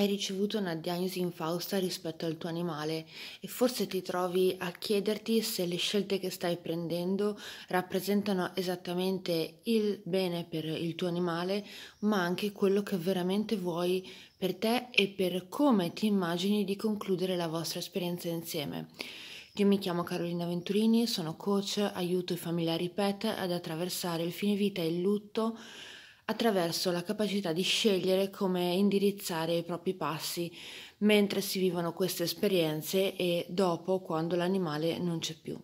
hai ricevuto una diagnosi infausta rispetto al tuo animale e forse ti trovi a chiederti se le scelte che stai prendendo rappresentano esattamente il bene per il tuo animale, ma anche quello che veramente vuoi per te e per come ti immagini di concludere la vostra esperienza insieme. Io mi chiamo Carolina Venturini, sono coach, aiuto i familiari pet ad attraversare il fine vita e il lutto attraverso la capacità di scegliere come indirizzare i propri passi mentre si vivono queste esperienze e dopo quando l'animale non c'è più.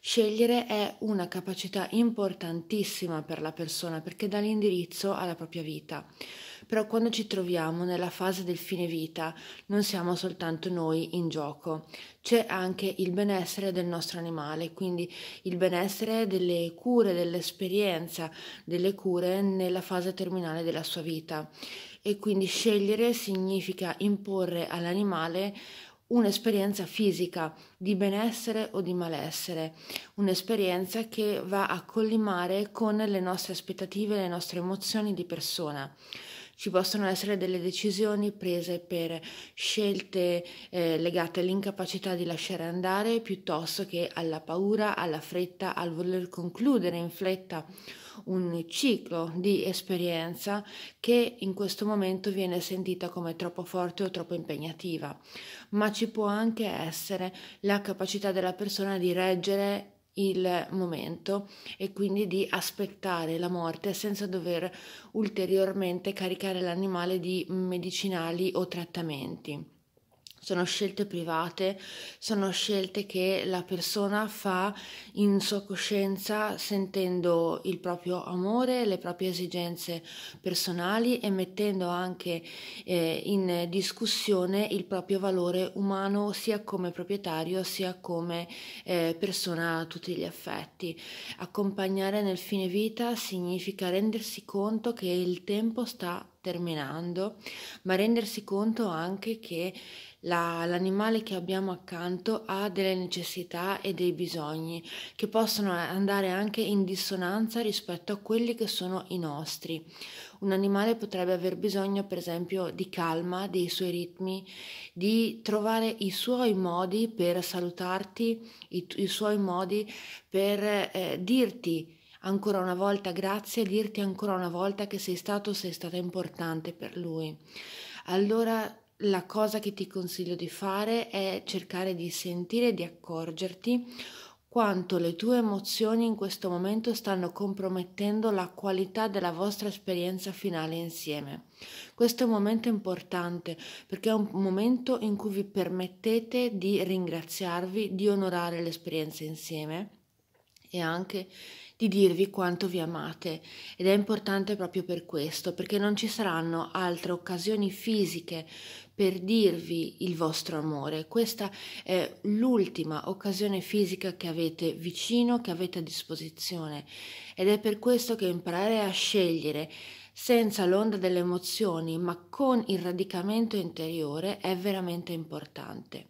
Scegliere è una capacità importantissima per la persona perché dà l'indirizzo alla propria vita però quando ci troviamo nella fase del fine vita non siamo soltanto noi in gioco, c'è anche il benessere del nostro animale, quindi il benessere delle cure, dell'esperienza, delle cure nella fase terminale della sua vita. E quindi scegliere significa imporre all'animale un'esperienza fisica di benessere o di malessere, un'esperienza che va a collimare con le nostre aspettative, le nostre emozioni di persona ci possono essere delle decisioni prese per scelte eh, legate all'incapacità di lasciare andare piuttosto che alla paura, alla fretta, al voler concludere in fretta un ciclo di esperienza che in questo momento viene sentita come troppo forte o troppo impegnativa, ma ci può anche essere la capacità della persona di reggere il momento e quindi di aspettare la morte senza dover ulteriormente caricare l'animale di medicinali o trattamenti sono scelte private, sono scelte che la persona fa in sua coscienza sentendo il proprio amore, le proprie esigenze personali e mettendo anche eh, in discussione il proprio valore umano sia come proprietario sia come eh, persona a tutti gli affetti. Accompagnare nel fine vita significa rendersi conto che il tempo sta terminando, ma rendersi conto anche che la, l'animale che abbiamo accanto ha delle necessità e dei bisogni che possono andare anche in dissonanza rispetto a quelli che sono i nostri. Un animale potrebbe aver bisogno, per esempio, di calma, dei suoi ritmi, di trovare i suoi modi per salutarti, i, i suoi modi per eh, dirti Ancora una volta grazie e dirti ancora una volta che sei stato o sei stata importante per lui. Allora la cosa che ti consiglio di fare è cercare di sentire e di accorgerti quanto le tue emozioni in questo momento stanno compromettendo la qualità della vostra esperienza finale insieme. Questo è un momento importante perché è un momento in cui vi permettete di ringraziarvi, di onorare l'esperienza insieme e anche di dirvi quanto vi amate ed è importante proprio per questo, perché non ci saranno altre occasioni fisiche per dirvi il vostro amore. Questa è l'ultima occasione fisica che avete vicino, che avete a disposizione ed è per questo che imparare a scegliere senza l'onda delle emozioni, ma con il radicamento interiore è veramente importante.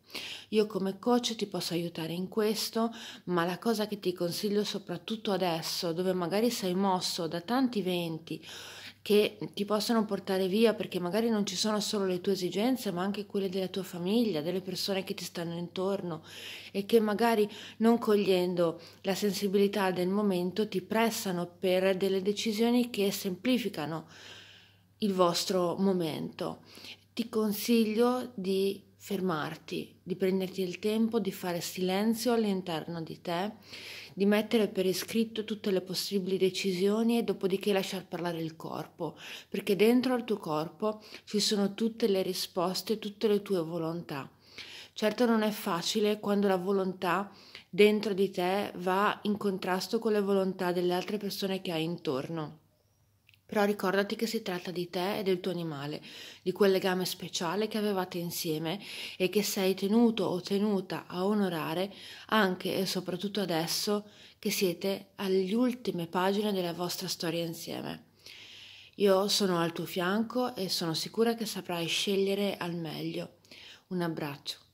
Io come coach ti posso aiutare in questo, ma la cosa che ti consiglio soprattutto adesso, dove magari sei mosso da tanti venti che ti possono portare via perché magari non ci sono solo le tue esigenze, ma anche quelle della tua famiglia, delle persone che ti stanno intorno e che magari non cogliendo la sensibilità del momento ti pressano per delle decisioni che semplificano il vostro momento. Ti consiglio di fermarti, di prenderti il tempo di fare silenzio all'interno di te, di mettere per iscritto tutte le possibili decisioni e dopodiché lasciar parlare il corpo, perché dentro al tuo corpo ci sono tutte le risposte, tutte le tue volontà. Certo non è facile quando la volontà dentro di te va in contrasto con le volontà delle altre persone che hai intorno però ricordati che si tratta di te e del tuo animale, di quel legame speciale che avevate insieme e che sei tenuto o tenuta a onorare anche e soprattutto adesso che siete agli ultime pagine della vostra storia insieme. Io sono al tuo fianco e sono sicura che saprai scegliere al meglio. Un abbraccio.